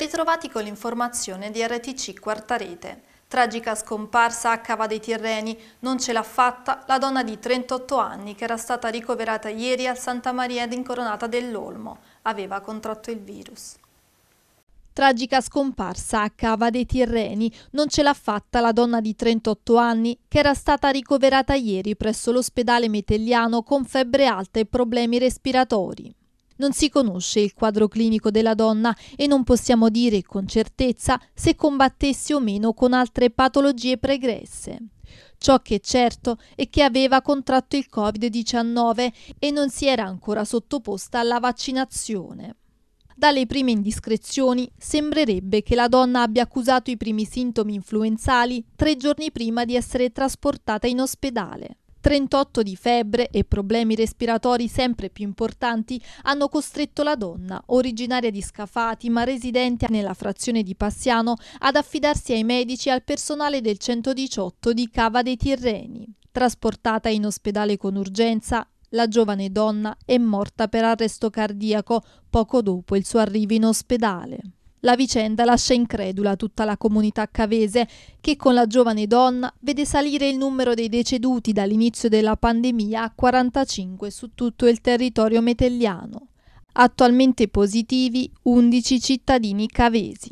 ritrovati con l'informazione di RTC Quarta Rete. Tragica scomparsa a Cava dei Tirreni, non ce l'ha fatta la donna di 38 anni che era stata ricoverata ieri a Santa Maria d'Incoronata dell'Olmo. Aveva contratto il virus. Tragica scomparsa a Cava dei Tirreni, non ce l'ha fatta la donna di 38 anni che era stata ricoverata ieri presso l'ospedale metelliano con febbre alta e problemi respiratori. Non si conosce il quadro clinico della donna e non possiamo dire con certezza se combattesse o meno con altre patologie pregresse. Ciò che è certo è che aveva contratto il Covid-19 e non si era ancora sottoposta alla vaccinazione. Dalle prime indiscrezioni sembrerebbe che la donna abbia accusato i primi sintomi influenzali tre giorni prima di essere trasportata in ospedale. 38 di febbre e problemi respiratori sempre più importanti hanno costretto la donna, originaria di Scafati ma residente nella frazione di Passiano, ad affidarsi ai medici e al personale del 118 di Cava dei Tirreni. Trasportata in ospedale con urgenza, la giovane donna è morta per arresto cardiaco poco dopo il suo arrivo in ospedale. La vicenda lascia incredula tutta la comunità cavese che con la giovane donna vede salire il numero dei deceduti dall'inizio della pandemia a 45 su tutto il territorio metelliano. Attualmente positivi 11 cittadini cavesi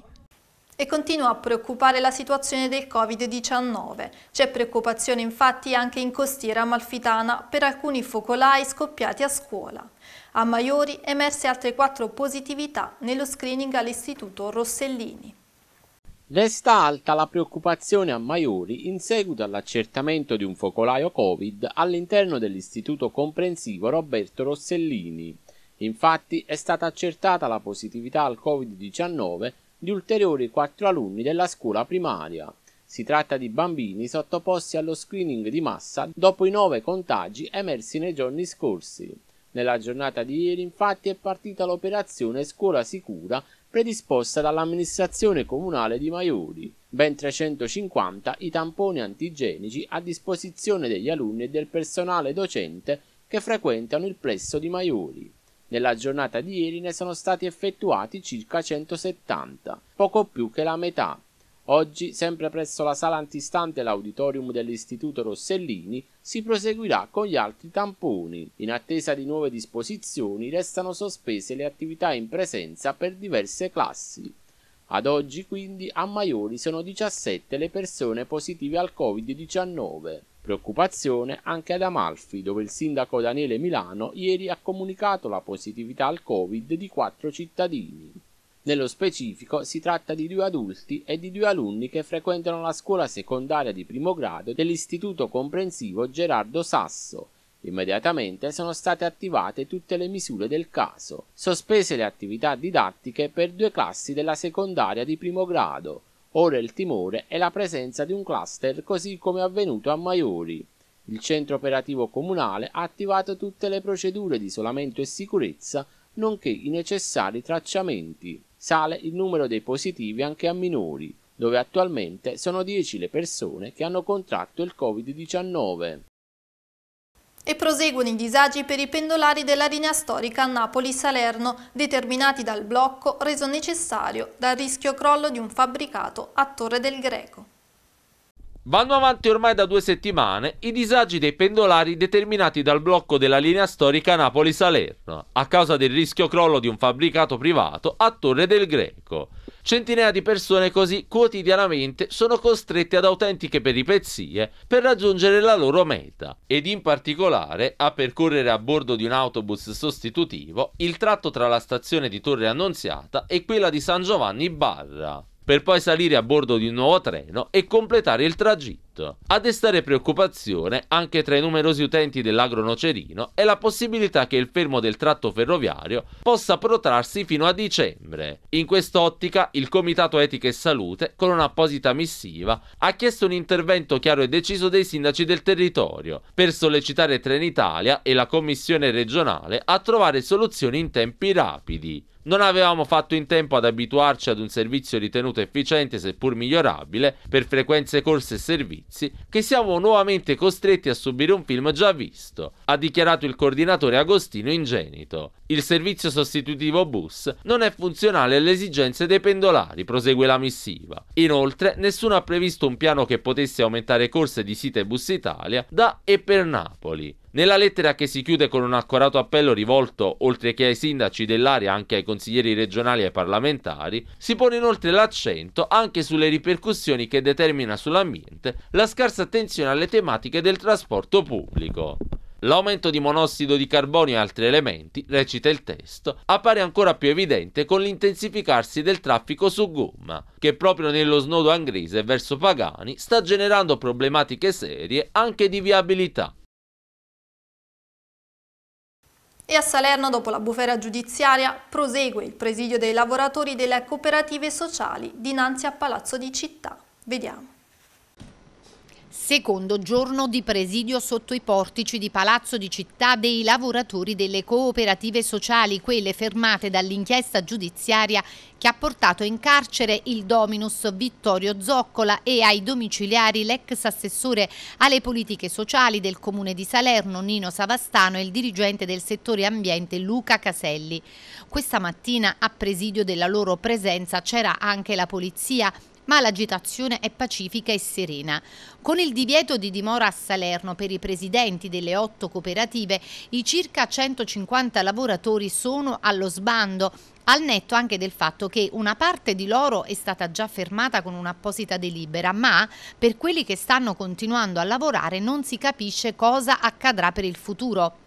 e continua a preoccupare la situazione del Covid-19. C'è preoccupazione infatti anche in costiera amalfitana per alcuni focolai scoppiati a scuola. A Maiori emerse altre quattro positività nello screening all'Istituto Rossellini. Resta alta la preoccupazione a Maiori in seguito all'accertamento di un focolaio Covid all'interno dell'Istituto Comprensivo Roberto Rossellini. Infatti è stata accertata la positività al Covid-19 di ulteriori quattro alunni della scuola primaria. Si tratta di bambini sottoposti allo screening di massa dopo i nove contagi emersi nei giorni scorsi. Nella giornata di ieri infatti è partita l'operazione Scuola Sicura predisposta dall'amministrazione comunale di Maiori, ben 350 i tamponi antigenici a disposizione degli alunni e del personale docente che frequentano il plesso di Maiori. Nella giornata di ieri ne sono stati effettuati circa 170, poco più che la metà. Oggi, sempre presso la sala antistante l'auditorium dell'Istituto Rossellini, si proseguirà con gli altri tamponi. In attesa di nuove disposizioni restano sospese le attività in presenza per diverse classi. Ad oggi quindi a Maiori sono 17 le persone positive al Covid-19. Preoccupazione anche ad Amalfi, dove il sindaco Daniele Milano ieri ha comunicato la positività al Covid di quattro cittadini. Nello specifico si tratta di due adulti e di due alunni che frequentano la scuola secondaria di primo grado dell'Istituto Comprensivo Gerardo Sasso. Immediatamente sono state attivate tutte le misure del caso, sospese le attività didattiche per due classi della secondaria di primo grado, Ora il timore è la presenza di un cluster così come avvenuto a Maiori. Il centro operativo comunale ha attivato tutte le procedure di isolamento e sicurezza, nonché i necessari tracciamenti. Sale il numero dei positivi anche a minori, dove attualmente sono 10 le persone che hanno contratto il Covid-19. E proseguono i disagi per i pendolari della linea storica Napoli-Salerno, determinati dal blocco reso necessario dal rischio crollo di un fabbricato a Torre del Greco. Vanno avanti ormai da due settimane i disagi dei pendolari determinati dal blocco della linea storica Napoli-Salerno a causa del rischio crollo di un fabbricato privato a Torre del Greco. Centinaia di persone così quotidianamente sono costrette ad autentiche peripezie per raggiungere la loro meta ed in particolare a percorrere a bordo di un autobus sostitutivo il tratto tra la stazione di Torre Annunziata e quella di San Giovanni Barra per poi salire a bordo di un nuovo treno e completare il tragitto. A destare preoccupazione anche tra i numerosi utenti dell'agro nocerino è la possibilità che il fermo del tratto ferroviario possa protrarsi fino a dicembre. In quest'ottica il Comitato Etica e Salute, con un'apposita missiva, ha chiesto un intervento chiaro e deciso dei sindaci del territorio per sollecitare Trenitalia e la Commissione regionale a trovare soluzioni in tempi rapidi. Non avevamo fatto in tempo ad abituarci ad un servizio ritenuto efficiente seppur migliorabile per frequenze corse e servizi che siamo nuovamente costretti a subire un film già visto, ha dichiarato il coordinatore Agostino Ingenito. Il servizio sostitutivo bus non è funzionale alle esigenze dei pendolari, prosegue la missiva. Inoltre nessuno ha previsto un piano che potesse aumentare corse di site Bus Italia da e per Napoli. Nella lettera che si chiude con un accorato appello rivolto, oltre che ai sindaci dell'area, anche ai consiglieri regionali e ai parlamentari, si pone inoltre l'accento anche sulle ripercussioni che determina sull'ambiente la scarsa attenzione alle tematiche del trasporto pubblico. L'aumento di monossido di carbonio e altri elementi, recita il testo, appare ancora più evidente con l'intensificarsi del traffico su gomma, che proprio nello snodo angrese verso Pagani sta generando problematiche serie anche di viabilità. E a Salerno, dopo la bufera giudiziaria, prosegue il presidio dei lavoratori delle cooperative sociali dinanzi a Palazzo di Città. Vediamo. Secondo giorno di presidio sotto i portici di Palazzo di Città dei lavoratori delle cooperative sociali, quelle fermate dall'inchiesta giudiziaria che ha portato in carcere il dominus Vittorio Zoccola e ai domiciliari l'ex assessore alle politiche sociali del comune di Salerno Nino Savastano e il dirigente del settore ambiente Luca Caselli. Questa mattina a presidio della loro presenza c'era anche la polizia ma l'agitazione è pacifica e serena. Con il divieto di dimora a Salerno per i presidenti delle otto cooperative, i circa 150 lavoratori sono allo sbando al netto anche del fatto che una parte di loro è stata già fermata con un'apposita delibera, ma per quelli che stanno continuando a lavorare non si capisce cosa accadrà per il futuro.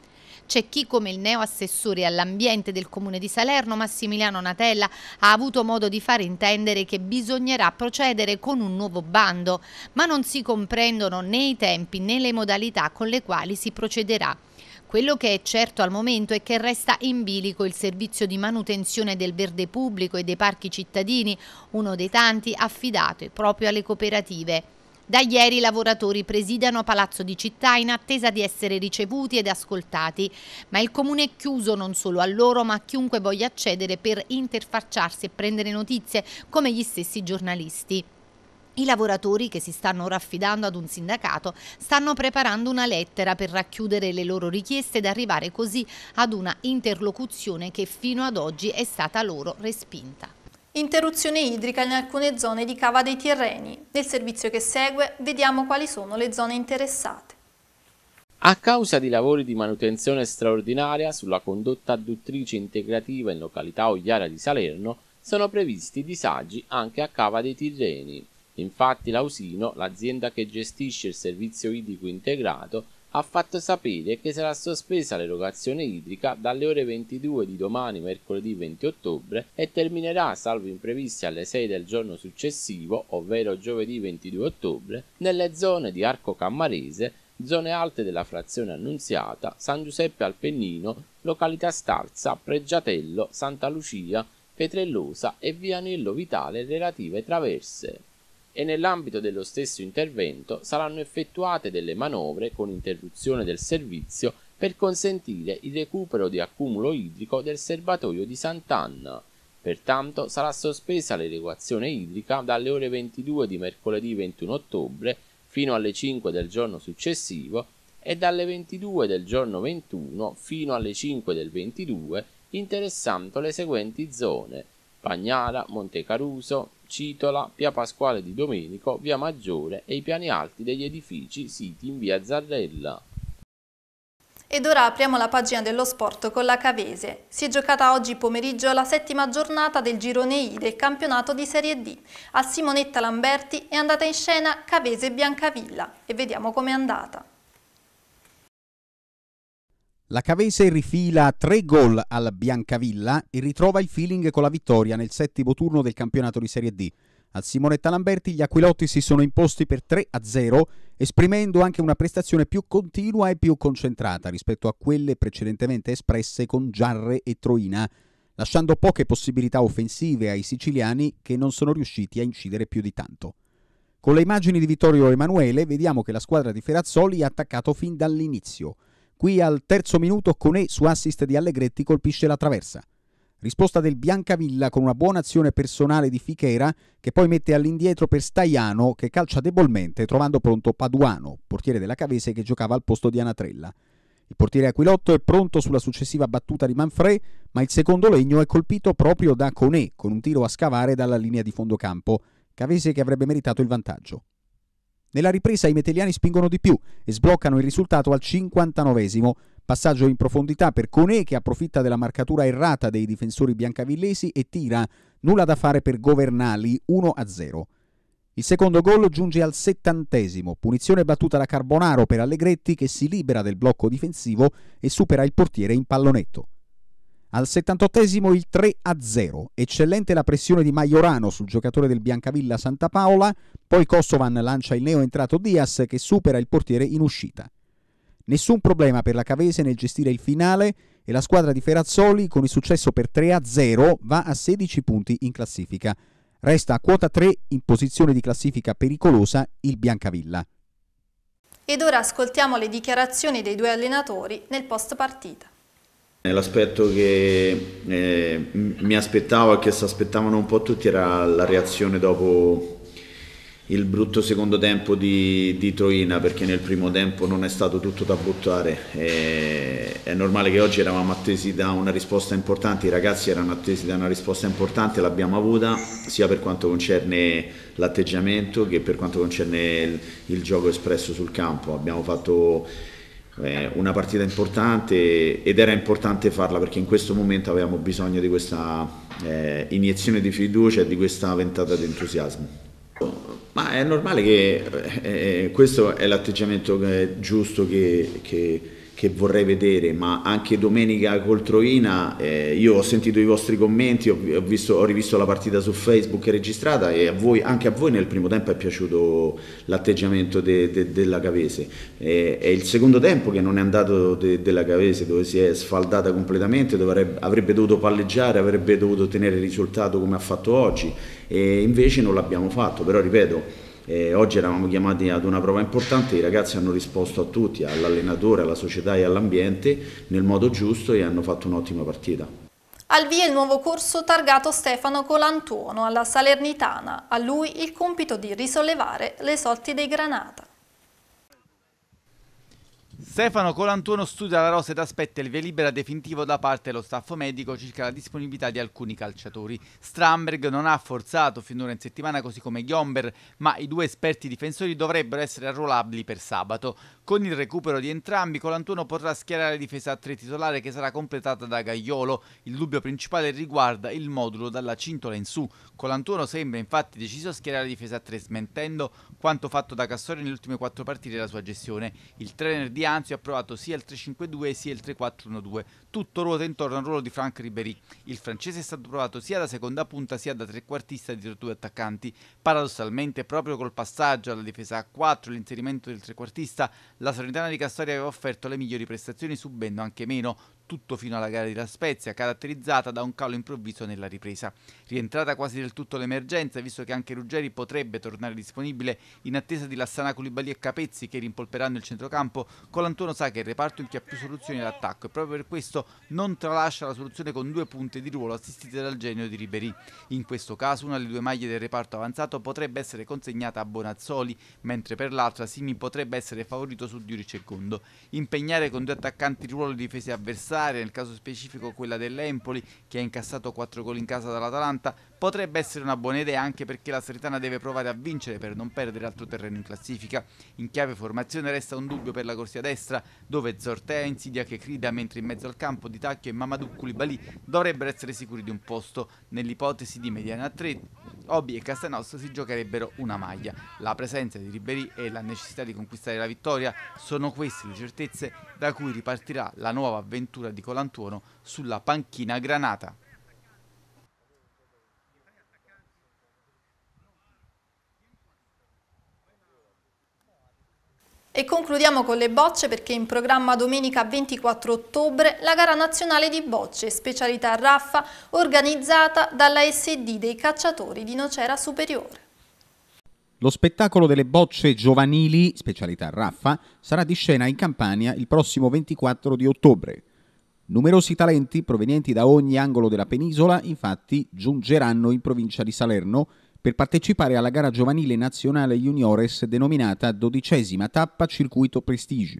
C'è chi come il neo assessore all'ambiente del Comune di Salerno, Massimiliano Natella, ha avuto modo di far intendere che bisognerà procedere con un nuovo bando, ma non si comprendono né i tempi né le modalità con le quali si procederà. Quello che è certo al momento è che resta in bilico il servizio di manutenzione del verde pubblico e dei parchi cittadini, uno dei tanti affidato proprio alle cooperative. Da ieri i lavoratori presidiano Palazzo di Città in attesa di essere ricevuti ed ascoltati, ma il comune è chiuso non solo a loro ma a chiunque voglia accedere per interfacciarsi e prendere notizie come gli stessi giornalisti. I lavoratori che si stanno ora affidando ad un sindacato stanno preparando una lettera per racchiudere le loro richieste ed arrivare così ad una interlocuzione che fino ad oggi è stata loro respinta. Interruzione idrica in alcune zone di Cava dei Tirreni. Nel servizio che segue vediamo quali sono le zone interessate. A causa di lavori di manutenzione straordinaria sulla condotta adduttrice integrativa in località Ogliara di Salerno sono previsti disagi anche a Cava dei Tirreni. Infatti l'Ausino, l'azienda che gestisce il servizio idrico integrato, ha fatto sapere che sarà sospesa l'erogazione idrica dalle ore 22 di domani mercoledì 20 ottobre e terminerà, salvo imprevisti, alle 6 del giorno successivo, ovvero giovedì 22 ottobre, nelle zone di Arco Cammarese, zone alte della frazione annunziata, San Giuseppe Alpennino, località Starza, Pregiatello, Santa Lucia, Petrellosa e via Nello Vitale relative traverse e nell'ambito dello stesso intervento saranno effettuate delle manovre con interruzione del servizio per consentire il recupero di accumulo idrico del serbatoio di Sant'Anna. Pertanto sarà sospesa l'erequazione idrica dalle ore 22 di mercoledì 21 ottobre fino alle 5 del giorno successivo e dalle 22 del giorno 21 fino alle 5 del 22 interessando le seguenti zone Pagnara, Montecaruso, Citola, via Pasquale di Domenico, via Maggiore e i piani alti degli edifici siti in via Zarrella. Ed ora apriamo la pagina dello sport con la Cavese. Si è giocata oggi pomeriggio la settima giornata del girone I del campionato di Serie D. A Simonetta Lamberti è andata in scena Cavese Biancavilla e vediamo com'è andata. La Cavese rifila tre gol al Biancavilla e ritrova il feeling con la vittoria nel settimo turno del campionato di Serie D. Al Simonetta Lamberti gli Aquilotti si sono imposti per 3-0, esprimendo anche una prestazione più continua e più concentrata rispetto a quelle precedentemente espresse con Giarre e Troina, lasciando poche possibilità offensive ai siciliani che non sono riusciti a incidere più di tanto. Con le immagini di Vittorio Emanuele vediamo che la squadra di Ferazzoli ha attaccato fin dall'inizio – Qui al terzo minuto Coné su assist di Allegretti colpisce la traversa. Risposta del Biancavilla con una buona azione personale di Fichera che poi mette all'indietro per Staiano che calcia debolmente trovando pronto Paduano, portiere della Cavese che giocava al posto di Anatrella. Il portiere Aquilotto è pronto sulla successiva battuta di Manfred, ma il secondo legno è colpito proprio da Coné con un tiro a scavare dalla linea di fondo campo, Cavese che avrebbe meritato il vantaggio. Nella ripresa i meteliani spingono di più e sbloccano il risultato al 59 Passaggio in profondità per Conè che approfitta della marcatura errata dei difensori biancavillesi e tira. Nulla da fare per Governali 1-0. Il secondo gol giunge al settantesimo, punizione battuta da Carbonaro per Allegretti che si libera del blocco difensivo e supera il portiere in pallonetto. Al 78esimo il 3-0, eccellente la pressione di Maiorano sul giocatore del Biancavilla Santa Paola, poi Kosovan lancia il neoentrato Dias che supera il portiere in uscita. Nessun problema per la Cavese nel gestire il finale e la squadra di Ferazzoli con il successo per 3-0 va a 16 punti in classifica. Resta a quota 3 in posizione di classifica pericolosa il Biancavilla. Ed ora ascoltiamo le dichiarazioni dei due allenatori nel post partita. L'aspetto che eh, mi aspettavo e che si aspettavano un po' tutti era la reazione dopo il brutto secondo tempo di, di Troina perché nel primo tempo non è stato tutto da buttare. E, è normale che oggi eravamo attesi da una risposta importante, i ragazzi erano attesi da una risposta importante, l'abbiamo avuta sia per quanto concerne l'atteggiamento che per quanto concerne il, il gioco espresso sul campo. Abbiamo fatto eh, una partita importante ed era importante farla perché in questo momento avevamo bisogno di questa eh, iniezione di fiducia e di questa ventata di entusiasmo. Ma è normale che eh, eh questo è l'atteggiamento eh, giusto che, che che vorrei vedere, ma anche domenica Coltroina, eh, io ho sentito i vostri commenti, ho, ho, visto, ho, rivisto la partita su Facebook registrata e a voi, anche a voi nel primo tempo è piaciuto l'atteggiamento de, de, della Cavese. Eh, è il secondo tempo che non è andato de, della Cavese, dove si è sfaldata completamente, dove avrebbe, avrebbe dovuto palleggiare, avrebbe dovuto ottenere il risultato come ha fatto oggi e invece non l'abbiamo fatto, però ripeto eh, oggi eravamo chiamati ad una prova importante, i ragazzi hanno risposto a tutti, all'allenatore, alla società e all'ambiente nel modo giusto e hanno fatto un'ottima partita. Al via il nuovo corso targato Stefano Colantuono alla Salernitana, a lui il compito di risollevare le sorti dei Granata. Stefano Colantuono studia la rosa ed aspetta il via libera definitivo da parte dello staff medico circa la disponibilità di alcuni calciatori. Stramberg non ha forzato finora in settimana così come Gomber, ma i due esperti difensori dovrebbero essere arruolabili per sabato. Con il recupero di entrambi, Colantuono potrà schierare la difesa a tre titolare che sarà completata da Gaiolo. Il dubbio principale riguarda il modulo dalla cintola in su. Colantuono sembra infatti deciso a schierare la difesa a tre smentendo quanto fatto da Castori nelle ultime quattro partite della sua gestione. Il trainer di Brianzio ha provato sia il 3-5-2 sia il 3-4-1-2. Tutto ruota intorno al ruolo di Frank Ribéry. Il francese è stato provato sia da seconda punta sia da trequartista dietro due attaccanti. Paradossalmente, proprio col passaggio alla difesa a 4 e l'inserimento del trequartista, la Salernitana di Castoria aveva offerto le migliori prestazioni subendo anche meno, tutto fino alla gara di La Spezia, caratterizzata da un calo improvviso nella ripresa. Rientrata quasi del tutto l'emergenza, visto che anche Ruggeri potrebbe tornare disponibile in attesa di Lassana Culibali e Capezzi che rimpolperanno il centrocampo, con Colantuono sa che il reparto inchia più soluzioni d'attacco e proprio per questo non tralascia la soluzione con due punte di ruolo assistite dal genio di Ribery. In questo caso una delle due maglie del reparto avanzato potrebbe essere consegnata a Bonazzoli, mentre per l'altra Simi potrebbe essere favorito su Diuric e Impegnare con due attaccanti il ruolo di difesa avversaria, nel caso specifico quella dell'Empoli che ha incassato quattro gol in casa dall'Atalanta, potrebbe essere una buona idea anche perché la Salernitana deve provare a vincere per non perdere altro terreno in classifica. In chiave formazione resta un dubbio per la corsia destra, dove Zortea insidia che crida mentre in mezzo al campo Di Tacchio e Mamadou Koulibaly dovrebbero essere sicuri di un posto. Nell'ipotesi di mediana 3, Obi e Castanos si giocherebbero una maglia. La presenza di Ribéry e la necessità di conquistare la vittoria sono queste le certezze da cui ripartirà la nuova avventura di Colantuono sulla panchina granata. E concludiamo con le bocce perché in programma domenica 24 ottobre la gara nazionale di bocce, specialità raffa, organizzata dalla SD dei cacciatori di Nocera Superiore. Lo spettacolo delle bocce giovanili, specialità raffa, sarà di scena in Campania il prossimo 24 di ottobre. Numerosi talenti provenienti da ogni angolo della penisola, infatti, giungeranno in provincia di Salerno per partecipare alla gara giovanile nazionale juniores denominata dodicesima tappa circuito prestige.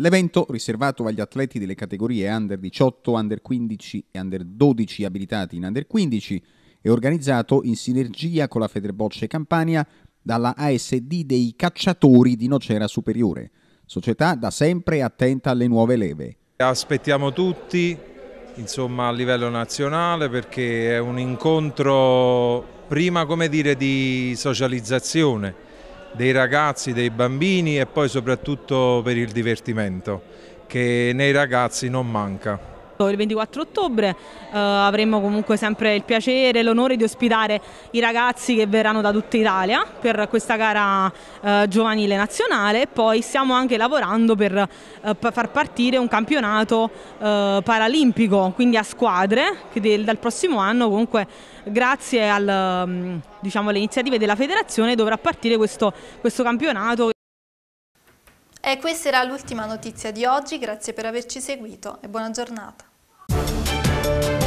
L'evento, riservato agli atleti delle categorie under 18, under 15 e under 12 abilitati in under 15, è organizzato in sinergia con la Federbocce Campania dalla ASD dei cacciatori di Nocera Superiore, società da sempre attenta alle nuove leve. Aspettiamo tutti, insomma, a livello nazionale perché è un incontro prima come dire, di socializzazione dei ragazzi, dei bambini e poi soprattutto per il divertimento che nei ragazzi non manca. Esatto, il 24 ottobre eh, avremo comunque sempre il piacere e l'onore di ospitare i ragazzi che verranno da tutta Italia per questa gara eh, giovanile nazionale e poi stiamo anche lavorando per eh, far partire un campionato eh, paralimpico, quindi a squadre, che del, dal prossimo anno comunque grazie al, mm, diciamo, alle iniziative della federazione dovrà partire questo, questo campionato. E questa era l'ultima notizia di oggi, grazie per averci seguito e buona giornata. thank you